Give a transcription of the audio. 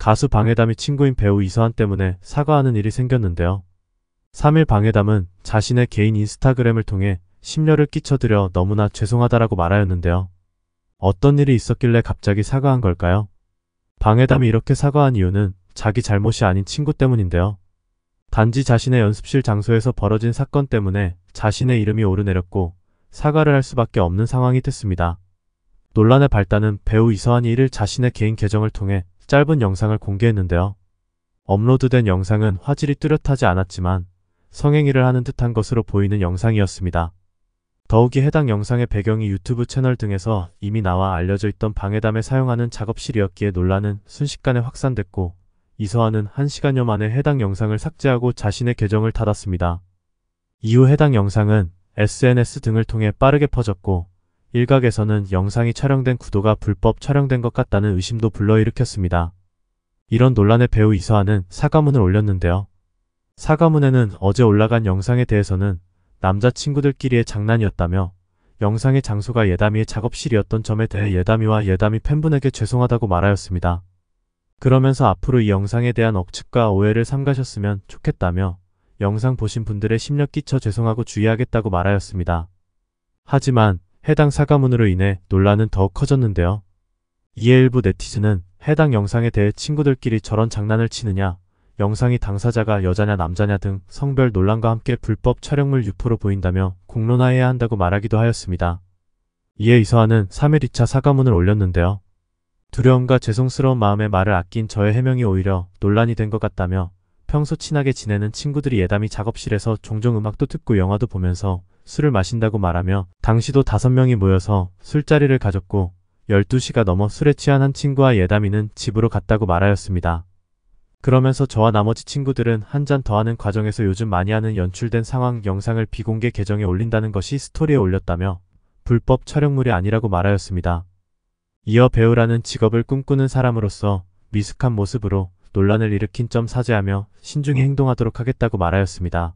가수 방해담이 친구인 배우 이서한 때문에 사과하는 일이 생겼는데요. 3일 방해담은 자신의 개인 인스타그램을 통해 심려를 끼쳐드려 너무나 죄송하다라고 말하였는데요. 어떤 일이 있었길래 갑자기 사과한 걸까요? 방해담이 이렇게 사과한 이유는 자기 잘못이 아닌 친구 때문인데요. 단지 자신의 연습실 장소에서 벌어진 사건 때문에 자신의 이름이 오르내렸고 사과를 할 수밖에 없는 상황이 됐습니다. 논란의 발단은 배우 이서한이 이를 자신의 개인 계정을 통해 짧은 영상을 공개했는데요. 업로드된 영상은 화질이 뚜렷하지 않았지만 성행위를 하는 듯한 것으로 보이는 영상이었습니다. 더욱이 해당 영상의 배경이 유튜브 채널 등에서 이미 나와 알려져 있던 방해담에 사용하는 작업실이었기에 논란은 순식간에 확산됐고 이서환은 1시간여 만에 해당 영상을 삭제하고 자신의 계정을 닫았습니다. 이후 해당 영상은 SNS 등을 통해 빠르게 퍼졌고 일각에서는 영상이 촬영된 구도가 불법 촬영된 것 같다는 의심도 불러일으켰습니다. 이런 논란에 배우 이서아는 사과문을 올렸는데요. 사과문에는 어제 올라간 영상에 대해서는 남자친구들끼리의 장난이었다며 영상의 장소가 예담이의 작업실이었던 점에 대해 예담이와 예담이 팬분에게 죄송하다고 말하였습니다. 그러면서 앞으로 이 영상에 대한 억측과 오해를 삼가셨으면 좋겠다며 영상 보신 분들의 심력 끼쳐 죄송하고 주의하겠다고 말하였습니다. 하지만 해당 사과문으로 인해 논란은 더욱 커졌는데요. 이에 일부 네티즌은 해당 영상에 대해 친구들끼리 저런 장난을 치느냐, 영상이 당사자가 여자냐 남자냐 등 성별 논란과 함께 불법 촬영물 유포로 보인다며 공론화해야 한다고 말하기도 하였습니다. 이에 이서아는 3일 2차 사과문을 올렸는데요. 두려움과 죄송스러운 마음에 말을 아낀 저의 해명이 오히려 논란이 된 것 같다며 평소 친하게 지내는 친구들이 예담이 작업실에서 종종 음악도 듣고 영화도 보면서 술을 마신다고 말하며 당시도 다섯 명이 모여서 술자리를 가졌고 12시가 넘어 술에 취한 한 친구와 예담이는 집으로 갔다고 말하였습니다. 그러면서 저와 나머지 친구들은 한 잔 더 하는 과정에서 요즘 많이 하는 연출된 상황 영상을 비공개 계정에 올린다는 것이 스토리에 올렸다며 불법 촬영물이 아니라고 말하였습니다. 이어 배우라는 직업을 꿈꾸는 사람으로서 미숙한 모습으로 논란을 일으킨 점 사죄하며 신중히 음. 행동하도록 하겠다고 말하였습니다.